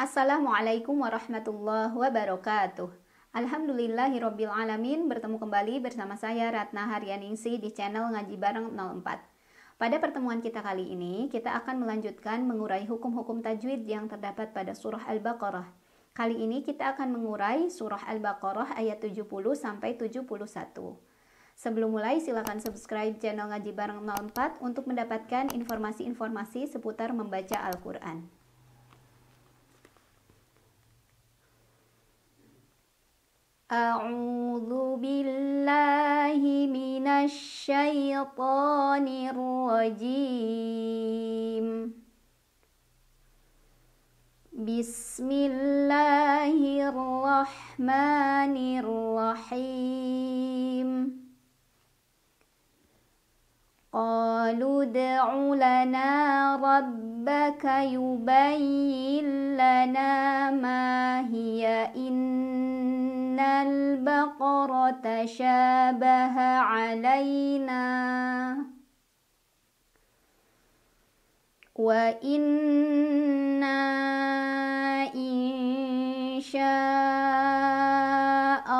Assalamualaikum warahmatullahi wabarakatuh. Alhamdulillahirobbilalamin bertemu kembali bersama saya Ratna Haryaningsi di channel Ngaji Bareng 04. Pada pertemuan kita kali ini, kita akan melanjutkan mengurai hukum-hukum tajwid yang terdapat pada surah Al-Baqarah. Kali ini kita akan mengurai surah Al-Baqarah ayat 70 sampai 71. Sebelum mulai, silakan subscribe channel Ngaji Bareng 04 untuk mendapatkan informasi-informasi seputar membaca Al-Quran. أعوذ بالله من الشيطان الرجيم بسم الله الرحمن الرحيم قالوا ادع لنا ربك يبين لنا ما هي إن البقرة تشابه علينا وإنا إن شاء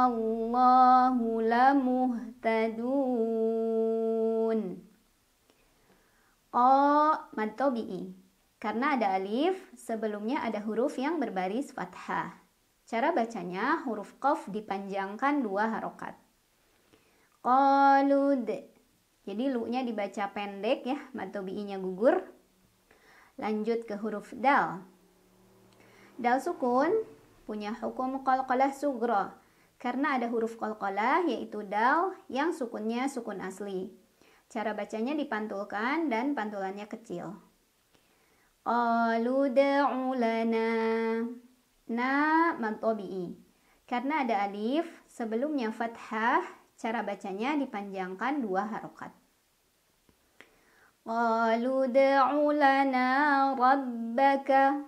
الله لمهتدون Ko mantobi'i Karena ada alif, sebelumnya ada huruf yang berbaris fathah. Cara bacanya huruf qaf dipanjangkan dua harokat. Qalud. Jadi lu-nya dibaca pendek ya, matobi nya gugur. Lanjut ke huruf dal. Dal sukun punya hukum qalqalah sugro karena ada huruf qalqalah yaitu dal yang sukunnya sukun asli. Cara bacanya dipantulkan dan pantulannya kecil. Qalu da'ulana na mantobi'i. Karena ada alif, sebelumnya fathah, cara bacanya dipanjangkan dua harokat. Qalu da'u lana rabbaka.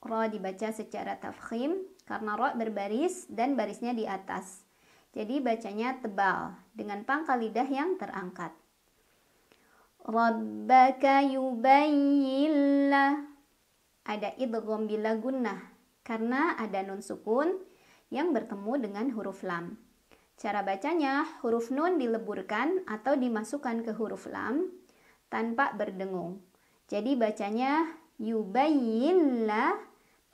Ra dibaca secara tafkhim karena ra berbaris dan barisnya di atas. Jadi bacanya tebal dengan pangkal lidah yang terangkat. Rabbaka yubayyillah. Ada idgham bila gunnah karena ada nun sukun yang bertemu dengan huruf lam. Cara bacanya, huruf nun dileburkan atau dimasukkan ke huruf lam tanpa berdengung. Jadi bacanya yubayillah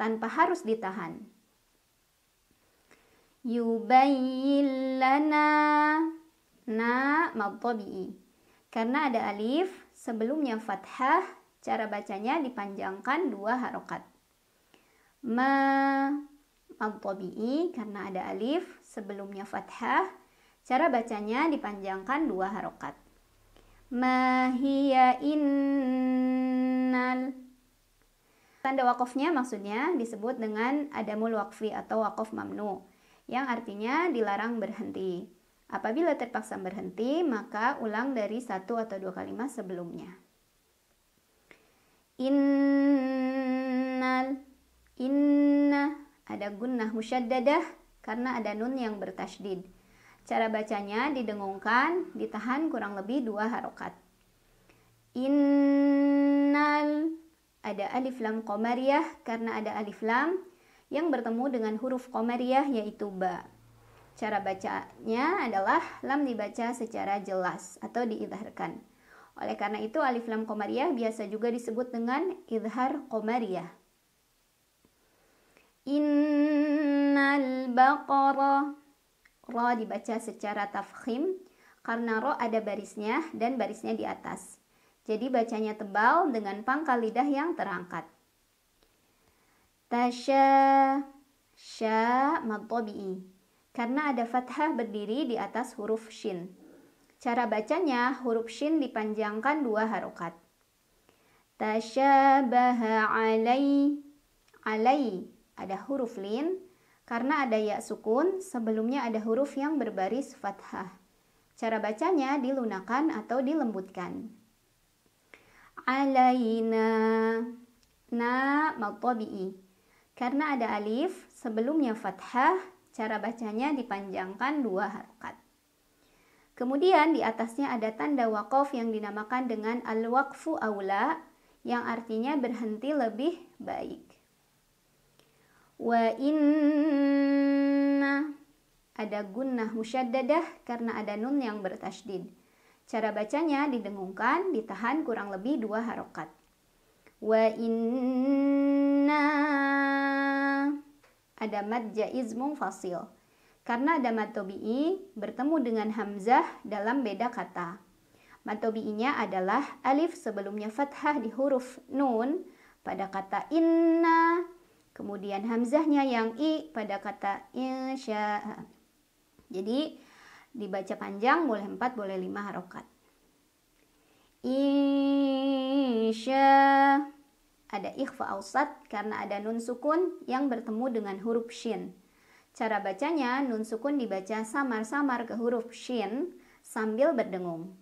tanpa harus ditahan. Yubayillana na mabtobi'i. Karena ada alif, sebelumnya fathah, cara bacanya dipanjangkan dua harokat ma mabtabi'i karena ada alif sebelumnya fathah cara bacanya dipanjangkan dua harokat hiya innal tanda wakofnya maksudnya disebut dengan adamul wakfi atau wakof mamnu yang artinya dilarang berhenti Apabila terpaksa berhenti, maka ulang dari satu atau dua kalimat sebelumnya. Innal Inna ada gunnah musyaddadah karena ada nun yang bertasydid. Cara bacanya didengungkan, ditahan kurang lebih dua harokat. Innal ada alif lam komariah karena ada alif lam yang bertemu dengan huruf komariah yaitu ba. Cara bacanya adalah lam dibaca secara jelas atau diidharkan. Oleh karena itu alif lam komariah biasa juga disebut dengan idhar komariah. Innal baqara Ro dibaca secara tafkhim karena ro ada barisnya dan barisnya di atas. Jadi bacanya tebal dengan pangkal lidah yang terangkat. Tasha sya madtabi'i karena ada fathah berdiri di atas huruf shin. Cara bacanya huruf shin dipanjangkan dua harokat. baha alai alai ada huruf lin karena ada ya sukun sebelumnya ada huruf yang berbaris fathah. Cara bacanya dilunakan atau dilembutkan. Alaina na maltobi'i. Karena ada alif sebelumnya fathah, cara bacanya dipanjangkan dua harokat. Kemudian di atasnya ada tanda wakaf yang dinamakan dengan al-waqfu aula yang artinya berhenti lebih baik wa inna ada gunnah musyaddadah karena ada nun yang bertasydid. Cara bacanya didengungkan, ditahan kurang lebih dua harokat. Wa inna ada mad jaiz mungfasil. Karena ada mad tobi'i bertemu dengan hamzah dalam beda kata. Mad tobi'inya adalah alif sebelumnya fathah di huruf nun pada kata inna Kemudian hamzahnya yang i pada kata insya. Jadi dibaca panjang boleh 4 boleh 5 harokat. Insya ada ikhfa ausat karena ada nun sukun yang bertemu dengan huruf shin. Cara bacanya nun sukun dibaca samar-samar ke huruf shin sambil berdengung.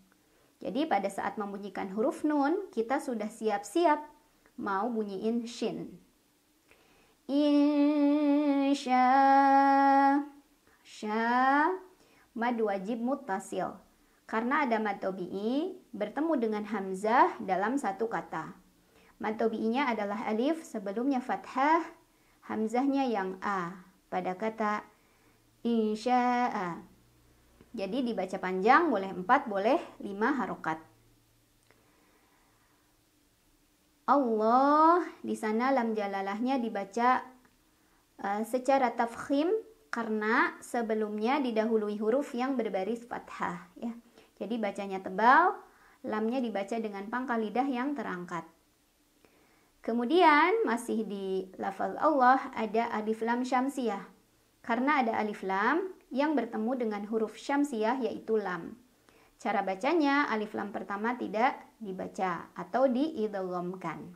Jadi pada saat membunyikan huruf nun kita sudah siap-siap mau bunyiin shin. Insya sya mad wajib mutasil karena ada mad tobi'i bertemu dengan hamzah dalam satu kata. Mad tobi'inya adalah alif sebelumnya fathah, hamzahnya yang a pada kata insya'a. Jadi dibaca panjang boleh 4, boleh 5 harokat. Allah di sana lam jalalahnya dibaca uh, secara tafkhim karena sebelumnya didahului huruf yang berbaris fathah ya. Jadi bacanya tebal, lamnya dibaca dengan pangkal lidah yang terangkat. Kemudian masih di lafal Allah ada alif lam syamsiah. Karena ada alif lam yang bertemu dengan huruf syamsiah yaitu lam. Cara bacanya alif lam pertama tidak dibaca atau diidghamkan.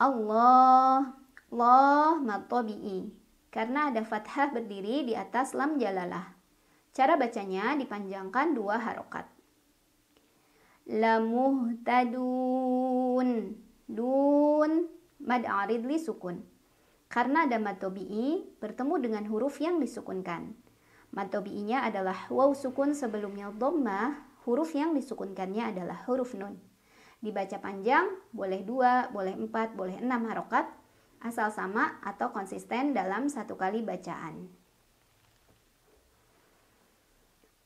Allah, Allah matobi'i. Karena ada fathah berdiri di atas lam jalalah. Cara bacanya dipanjangkan dua harokat. Lamuhtadun. Dun mad arid sukun. Karena ada matobi'i bertemu dengan huruf yang disukunkan. Matobi'inya adalah waw sukun sebelumnya dhammah huruf yang disukunkannya adalah huruf nun. Dibaca panjang, boleh dua, boleh empat, boleh enam harokat, asal sama atau konsisten dalam satu kali bacaan.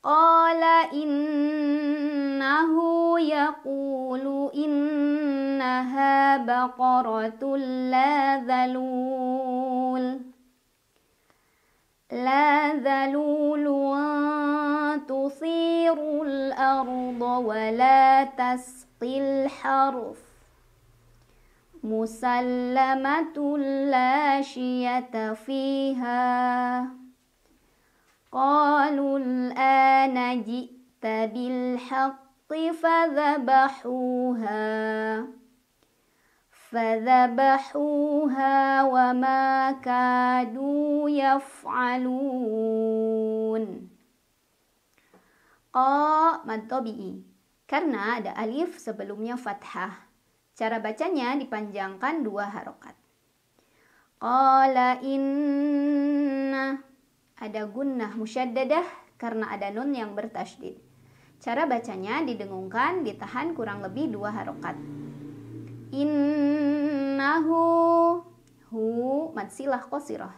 Qala innahu yaqulu innaha baqaratul la dhalul la dhalulun تصير الأرض ولا تسقي الحرف مسلمة لا شية فيها قالوا الآن جئت بالحق فذبحوها فذبحوها وما كادوا يفعلون Ko madtobi'i. Karena ada alif sebelumnya fathah. Cara bacanya dipanjangkan dua harokat. Qala inna. Ada gunnah musyaddadah karena ada nun yang bertasydid. Cara bacanya didengungkan, ditahan kurang lebih dua harokat. Innahu. Hu matsilah kosirah.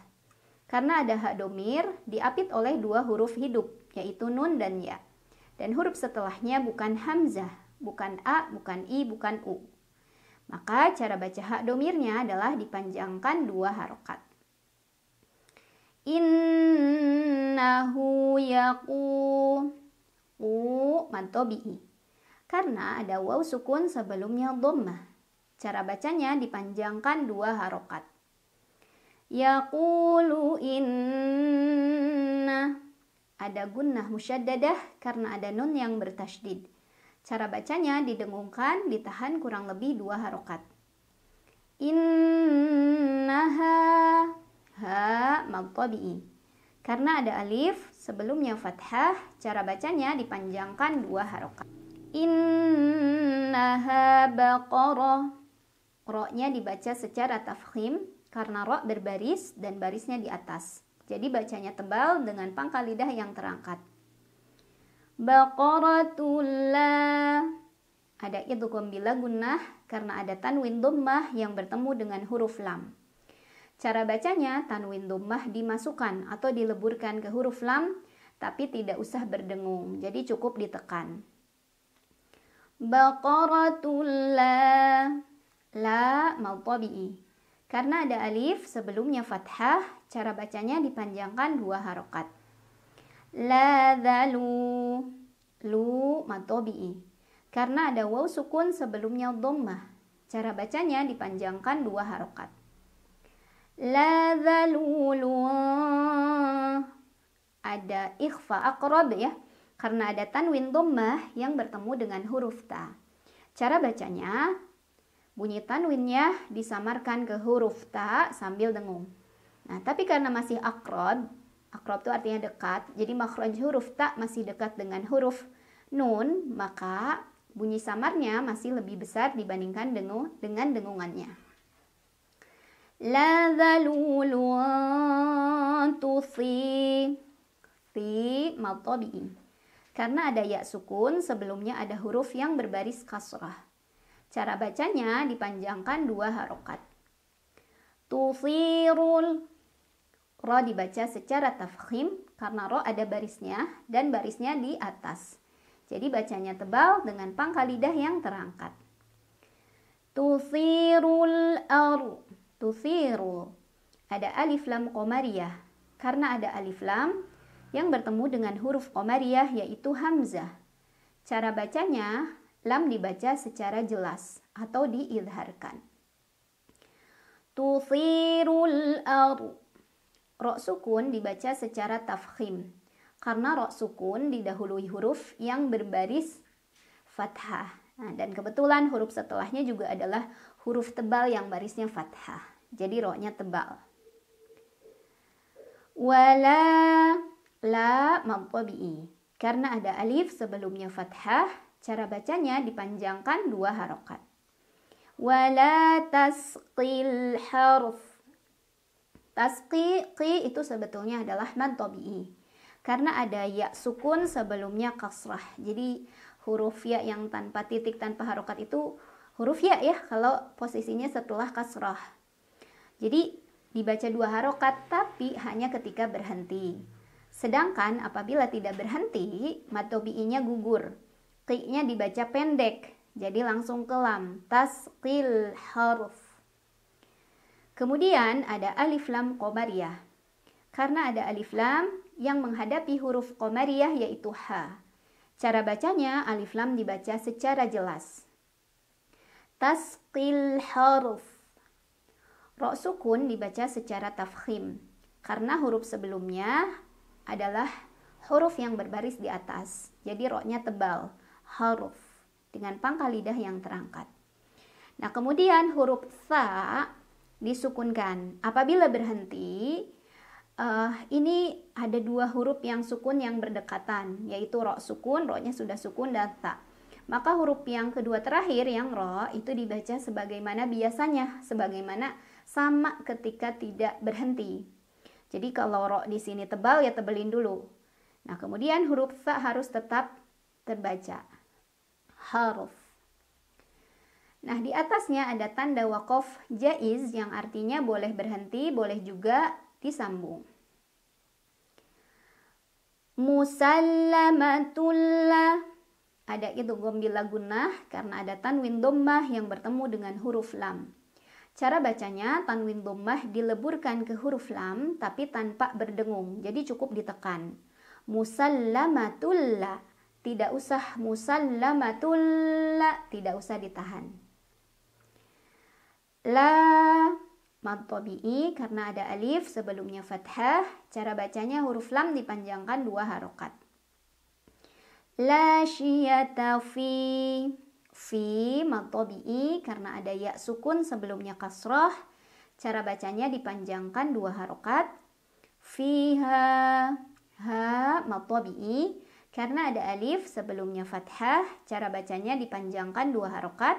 Karena ada hak domir diapit oleh dua huruf hidup, yaitu nun dan ya dan huruf setelahnya bukan hamzah, bukan a, bukan i, bukan u. Maka cara baca hak domirnya adalah dipanjangkan dua harokat. Innahu yaqu u Karena ada waw sukun sebelumnya dhammah. Cara bacanya dipanjangkan dua harokat. Yaqulu inna ada gunnah musyaddadah karena ada nun yang bertasydid. Cara bacanya didengungkan, ditahan kurang lebih dua harokat. Innaha ha magtabi'i. Karena ada alif, sebelumnya fathah, cara bacanya dipanjangkan dua harokat. Innaha baqarah. Roknya dibaca secara tafkhim karena rok berbaris dan barisnya di atas. Jadi bacanya tebal dengan pangkal lidah yang terangkat. Baqaratullah ada idgham ya bila gunnah karena ada tanwin dhammah yang bertemu dengan huruf lam. Cara bacanya tanwin dhammah dimasukkan atau dileburkan ke huruf lam tapi tidak usah berdengung. Jadi cukup ditekan. Baqaratullah la, la karena ada alif sebelumnya fathah, cara bacanya dipanjangkan dua harokat. La dhalu, lu matobi'i. Karena ada waw sukun sebelumnya dhammah, cara bacanya dipanjangkan dua harokat. La lu Ada ikhfa akrab ya, karena ada tanwin dhammah yang bertemu dengan huruf ta. Cara bacanya Bunyi tanwinnya disamarkan ke huruf ta sambil dengung. Nah, tapi karena masih akrod, akrod itu artinya dekat, jadi makhraj huruf ta masih dekat dengan huruf nun, maka bunyi samarnya masih lebih besar dibandingkan dengung dengan dengungannya. La dhalulun tusi Ti maltobi'i Karena ada ya sukun, sebelumnya ada huruf yang berbaris kasrah Cara bacanya dipanjangkan dua harokat. Tufirul. Ro dibaca secara tafkhim karena ro ada barisnya dan barisnya di atas. Jadi bacanya tebal dengan pangkal lidah yang terangkat. Tufirul ar. Tufirul. Ada alif lam komariah. Karena ada alif lam yang bertemu dengan huruf komariah yaitu hamzah. Cara bacanya Lam dibaca secara jelas atau diidharkan. tufirul ar. Rok sukun dibaca secara tafkhim karena rok sukun didahului huruf yang berbaris fathah. Nah, dan kebetulan huruf setelahnya juga adalah huruf tebal yang barisnya fathah. Jadi roknya tebal. Wala la bii Karena ada alif sebelumnya fathah, Cara bacanya dipanjangkan dua harokat. Wala tasqil harf. Tasqi qi itu sebetulnya adalah mad tabi'i. Karena ada ya sukun sebelumnya kasrah. Jadi huruf ya yang tanpa titik tanpa harokat itu huruf ya ya kalau posisinya setelah kasrah. Jadi dibaca dua harokat tapi hanya ketika berhenti. Sedangkan apabila tidak berhenti, matobi'inya gugur. Qi-nya dibaca pendek, jadi langsung ke lam. Tasqil huruf. Kemudian ada alif lam qomariyah. Karena ada alif lam yang menghadapi huruf qomariyah yaitu h. Cara bacanya alif lam dibaca secara jelas. Tasqil huruf. Rok sukun dibaca secara tafkhim. Karena huruf sebelumnya adalah huruf yang berbaris di atas. Jadi roknya tebal. Huruf dengan pangkal lidah yang terangkat. Nah, kemudian huruf sa disukunkan. Apabila berhenti, uh, ini ada dua huruf yang sukun yang berdekatan, yaitu ro sukun, ro-nya sudah sukun dan ta. Maka huruf yang kedua terakhir yang ro itu dibaca sebagaimana biasanya, sebagaimana sama ketika tidak berhenti. Jadi kalau ro di sini tebal ya tebelin dulu. Nah, kemudian huruf sa harus tetap terbaca harf. Nah, di atasnya ada tanda wakof jaiz yang artinya boleh berhenti, boleh juga disambung. Musallamatullah ada itu gombila gunah karena ada tanwin dommah yang bertemu dengan huruf lam. Cara bacanya, tanwin dommah dileburkan ke huruf lam tapi tanpa berdengung, jadi cukup ditekan. Musallamatullah tidak usah musallamatul la tidak usah ditahan la mantobi'i karena ada alif sebelumnya fathah cara bacanya huruf lam dipanjangkan dua harokat la syiyata fi fi mantobi'i karena ada ya sukun sebelumnya kasroh cara bacanya dipanjangkan dua harokat fiha ha madtabi'i karena ada alif sebelumnya fathah, cara bacanya dipanjangkan dua harokat.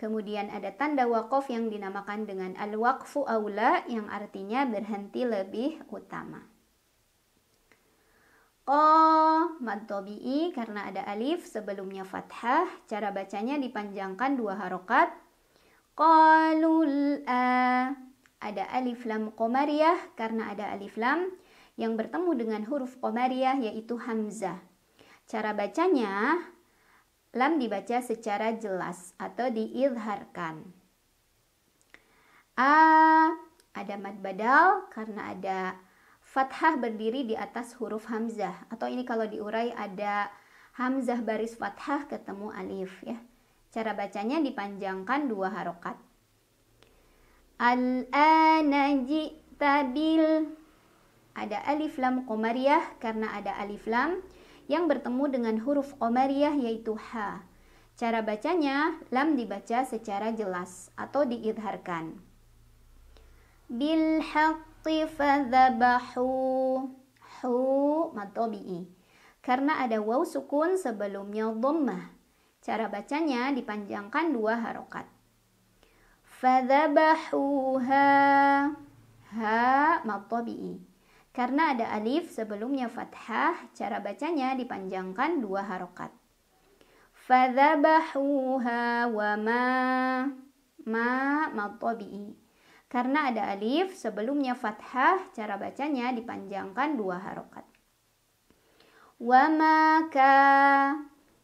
Kemudian ada tanda wakaf yang dinamakan dengan al-waqfu aula yang artinya berhenti lebih utama. Ko madtobi'i karena ada alif sebelumnya fathah, cara bacanya dipanjangkan dua harokat. Qalul a ada alif lam komariyah karena ada alif lam yang bertemu dengan huruf komariah yaitu hamzah. Cara bacanya, lam dibaca secara jelas atau diizharkan. A ada mad badal karena ada fathah berdiri di atas huruf hamzah atau ini kalau diurai ada hamzah baris fathah ketemu alif ya. Cara bacanya dipanjangkan dua harokat. Al-ana ada alif lam komariah karena ada alif lam yang bertemu dengan huruf komariah yaitu ha. Cara bacanya, lam dibaca secara jelas atau diidharkan. Bil fadzabahu hu matobi'i. Karena ada waw sukun sebelumnya dhammah. Cara bacanya dipanjangkan dua harokat. Fadzabahuha ha matobi'i. Karena ada alif sebelumnya fathah, cara bacanya dipanjangkan dua harokat. Fadhabahuha wa ma ma matabi'i. Karena ada alif sebelumnya fathah, cara bacanya dipanjangkan dua harokat. Wa ma ka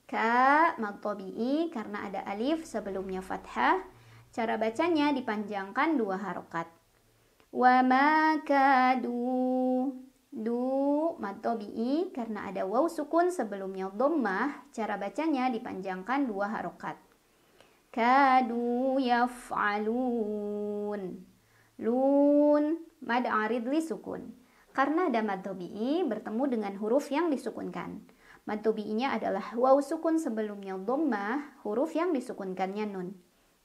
ka matabi'i karena ada alif sebelumnya fathah, cara bacanya dipanjangkan dua harokat wa ma kadu du matobi'i karena ada waw sukun sebelumnya dommah cara bacanya dipanjangkan dua harokat kadu yaf'alun lun mad aridli sukun karena ada matobi'i bertemu dengan huruf yang disukunkan matobi'inya adalah waw sukun sebelumnya dommah huruf yang disukunkannya nun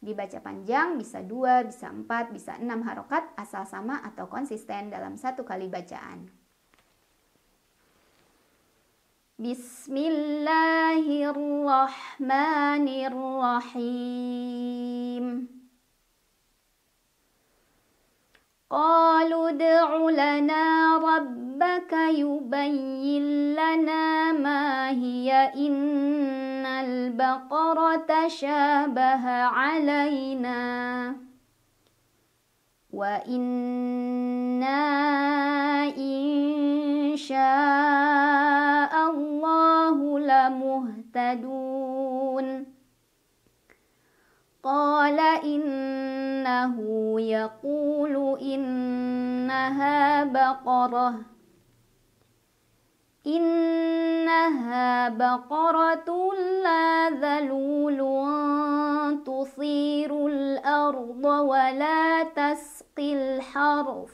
Dibaca panjang bisa dua, bisa empat, bisa enam harokat asal sama atau konsisten dalam satu kali bacaan. Bismillahirrahmanirrahim. قالوا ادع لنا ربك يبين لنا ما هي البقرة تشابه علينا وإنا إن شاء الله لمهتدون قال إنه يقول إنها بقرة إنها بقرة لا ذلول تصير الأرض ولا تسقي الحرف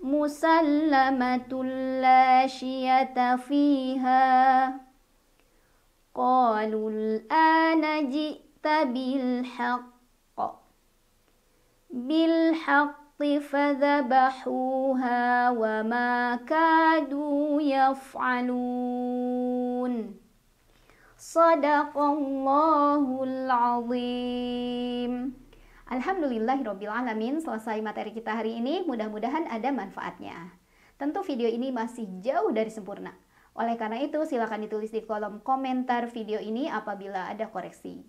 مسلمة لا شية فيها قالوا الآن جئت بالحق بالحق فذبحوها وما كادوا يفعلون صدق الله العظيم Alhamdulillahirrabbilalamin selesai materi kita hari ini mudah-mudahan ada manfaatnya Tentu video ini masih jauh dari sempurna Oleh karena itu silakan ditulis di kolom komentar video ini apabila ada koreksi